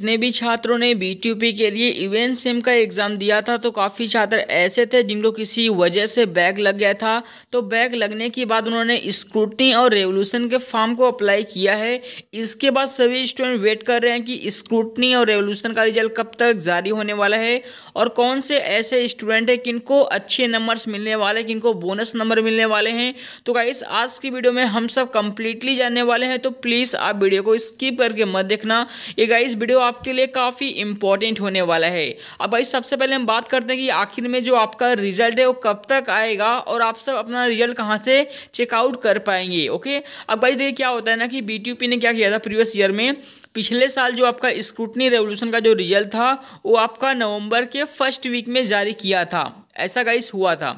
जितने भी छात्रों ने बी के लिए इवेंट e सेम का एग्ज़ाम दिया था तो काफ़ी छात्र ऐसे थे जिनको किसी वजह से बैग लग गया था तो बैग लगने के बाद उन्होंने स्क्रूटनी और रेवोल्यूशन के फॉर्म को अप्लाई किया है इसके बाद सभी स्टूडेंट वेट कर रहे हैं कि स्क्रूटनी और रेवोल्यूशन का रिजल्ट कब तक जारी होने वाला है और कौन से ऐसे स्टूडेंट हैं किनको अच्छे नंबर्स मिलने वाले किनको बोनस नंबर मिलने वाले हैं तो गाइस आज की वीडियो में हम सब कम्प्लीटली जानने वाले हैं तो प्लीज़ आप वीडियो को स्किप करके मत देखना ये गाइस वीडियो आपके लिए काफ़ी इंपॉर्टेंट होने वाला है अब भाई सबसे पहले हम बात करते हैं कि आखिर में जो आपका रिजल्ट है वो कब तक आएगा और आप सब अपना रिजल्ट कहाँ से चेकआउट कर पाएंगे ओके अब भाई देखिए क्या होता है ना कि बी ने क्या किया था प्रीवियस ईयर में पिछले साल जो आपका स्क्रूटनी रेवोल्यूशन का जो रिजल्ट था वो आपका नवंबर के फर्स्ट वीक में जारी किया था ऐसा गाइस हुआ था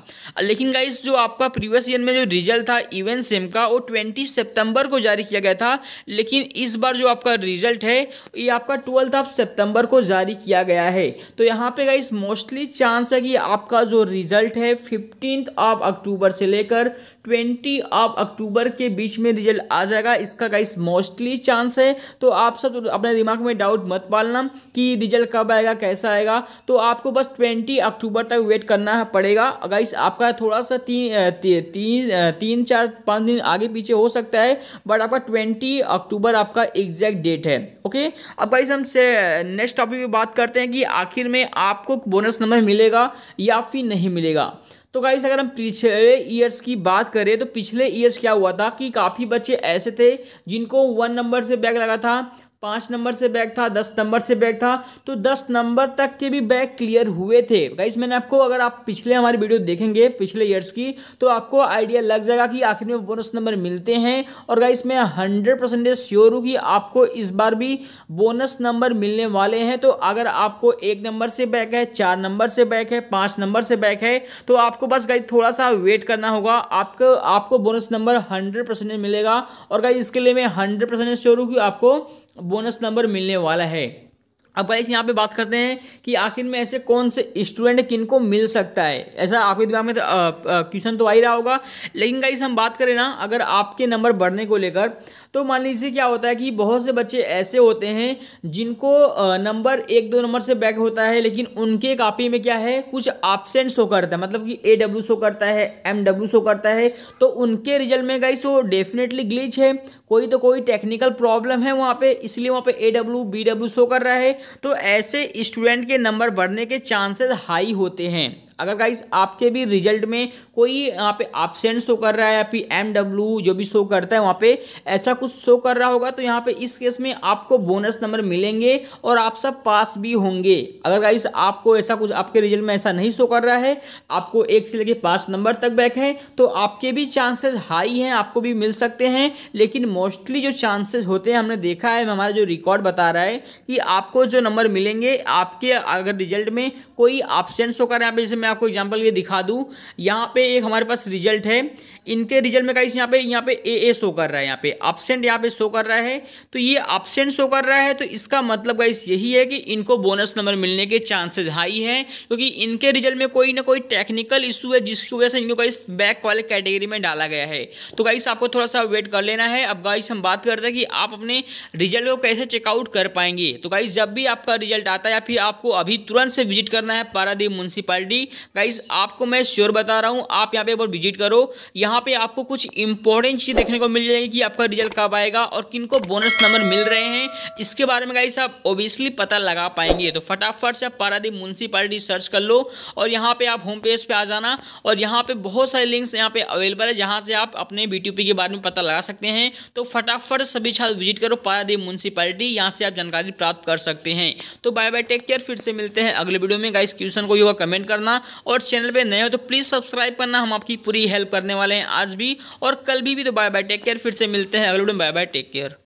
लेकिन गाइस जो आपका प्रीवियस ईयर में जो रिजल्ट था इवेंट सेम का वो ट्वेंटी सितंबर को जारी किया गया था लेकिन इस बार जो आपका रिजल्ट है ये आपका ट्वेल्थ ऑफ सितंबर को जारी किया गया है तो यहाँ पे गाइस मोस्टली चांस है कि आपका जो रिजल्ट है फिफ्टीन ऑफ अक्टूबर से लेकर ट्वेंटी ऑफ अक्टूबर के बीच में रिजल्ट आ जाएगा इसका गाइस मोस्टली चांस है तो आप सब तो अपने दिमाग में डाउट मत पालना कि रिजल्ट कब आएगा कैसा आएगा तो आपको बस ट्वेंटी अक्टूबर तक वेट करना करना पड़ेगा अगर इस आपका थोड़ा सा तीन ती, ती, तीन चार पाँच दिन आगे पीछे हो सकता है बट आपका ट्वेंटी अक्टूबर आपका एग्जैक्ट डेट है ओके अब गाइस हम से नेक्स्ट टॉपिक पे बात करते हैं कि आखिर में आपको बोनस नंबर मिलेगा या फिर नहीं मिलेगा तो गाइस अगर हम पिछले ईयर्स की बात करें तो पिछले ईयर्स क्या हुआ था कि काफ़ी बच्चे ऐसे थे जिनको वन नंबर से बैग लगा था पाँच नंबर से बैग था दस नंबर से बैग था तो दस नंबर तक के भी बैग क्लियर हुए थे गाइज मैंने आपको अगर आप पिछले हमारी वीडियो देखेंगे पिछले ईयर्स की तो आपको आइडिया लग जाएगा कि आखिर में बोनस नंबर मिलते हैं और गाइज मैं हंड्रेड परसेंटेज श्योर हूँ कि आपको इस बार भी बोनस नंबर मिलने वाले हैं तो अगर आपको एक नंबर से बैक है चार नंबर से बैक है पाँच नंबर से बैक है तो आपको बस गाइज थोड़ा सा वेट करना होगा आपको आपको बोनस नंबर हंड्रेड मिलेगा और गाइज इसके लिए मैं हंड्रेड परसेंटेज श्योर हूँ कि आपको बोनस नंबर मिलने वाला है अब गाइस यहाँ पे बात करते हैं कि आखिर में ऐसे कौन से स्टूडेंट किन को मिल सकता है ऐसा आपके दिमाग में तो क्वेश्चन तो आ ही रहा होगा लेकिन गाइस हम बात करें ना अगर आपके नंबर बढ़ने को लेकर तो मान लीजिए क्या होता है कि बहुत से बच्चे ऐसे होते हैं जिनको नंबर एक दो नंबर से बैक होता है लेकिन उनके कापी में क्या है कुछ एबसेंट शो करता है मतलब कि ए डब्ल्यू शो करता है एम डब्ल्यू शो करता है तो उनके रिजल्ट में गई सो डेफिनेटली ग्लिच है कोई तो कोई टेक्निकल प्रॉब्लम है वहाँ पे इसलिए वहाँ पे A W B W show कर रहा है तो ऐसे स्टूडेंट के नंबर बढ़ने के चांसेस हाई होते हैं अगर गाइस आपके भी रिजल्ट में कोई यहाँ पे एबसेंट शो कर रहा है या फिर एम डब्ल्यू जो भी शो करता है वहाँ पे ऐसा कुछ शो कर रहा होगा तो यहाँ पे इस केस में आपको बोनस नंबर मिलेंगे और आप सब पास भी होंगे अगर गाइस आपको ऐसा कुछ आपके रिजल्ट में ऐसा नहीं शो कर रहा है आपको एक से लेकर पाँच नंबर तक बैक है तो आपके भी चांसेस हाई हैं आपको भी मिल सकते हैं लेकिन मोस्टली जो चांसेस होते हैं हमने देखा है हमारा जो रिकॉर्ड बता रहा है कि आपको जो नंबर मिलेंगे आपके अगर रिजल्ट में कोई ऑप्शन शो कर रहा है जैसे मैं आपको एग्जाम्पल ये दिखा दूँ यहाँ पे एक हमारे पास रिजल्ट है इनके रिजल्ट में गाइस यहाँ पे यहाँ पे ए ए शो कर रहा है यहाँ पे अपसेंट यहाँ पे शो कर रहा है तो ये अपसेंट शो कर रहा है तो इसका मतलब गाइस यही है कि इनको बोनस नंबर मिलने के चांसेज हाई हैं क्योंकि इनके रिजल्ट में कोई ना कोई टेक्निकल इशू है जिसकी वजह से इनको गाइस बैक वाले कैटेगरी में डाला गया है तो गाइस आपको थोड़ा सा वेट कर लेना है अब गाइस हम बात करते हैं कि आप अपने रिजल्ट को कैसे चेकआउट कर पाएंगे तो गाइस जब भी आपका रिजल्ट आता है या फिर आपको अभी तुरंत से विजिट करना है पारादीप म्यूनसिपाली गाइस आपको मैं श्योर बता रहा हूँ आप यहाँ पे एक बार विजिट करो यहाँ यहाँ पे आपको कुछ इंपॉर्टेंट चीज़ देखने को मिल जाएगी कि आपका रिजल्ट कब आएगा और किन को बोनस नंबर मिल रहे हैं इसके बारे में गाइस आप ओबियसली पता लगा पाएंगे तो फटाफट से आप पारादीप म्यूनसिपालिटी सर्च कर लो और यहाँ पे आप होम पेज पे आ जाना और यहाँ पे बहुत सारे लिंक्स यहाँ पे अवेलेबल है जहाँ से आप अपने बीटीपी के बारे में पता लगा सकते हैं तो फटाफट सभी छात्र विजिट करो पारादीप म्यूनसिपालिटी यहाँ से आप जानकारी प्राप्त कर सकते हैं तो बाय बाय टेक केयर फिर से मिलते हैं अगले वीडियो में गाइस क्वेश्चन को कमेंट करना और चैनल पर नए हो तो प्लीज़ सब्सक्राइब करना हम आपकी पूरी हेल्प करने वाले हैं हैं आज भी और कल भी, भी तो बाय बाय टेक केयर फिर से मिलते हैं अगले वीडियो में बाय बाय टेक केयर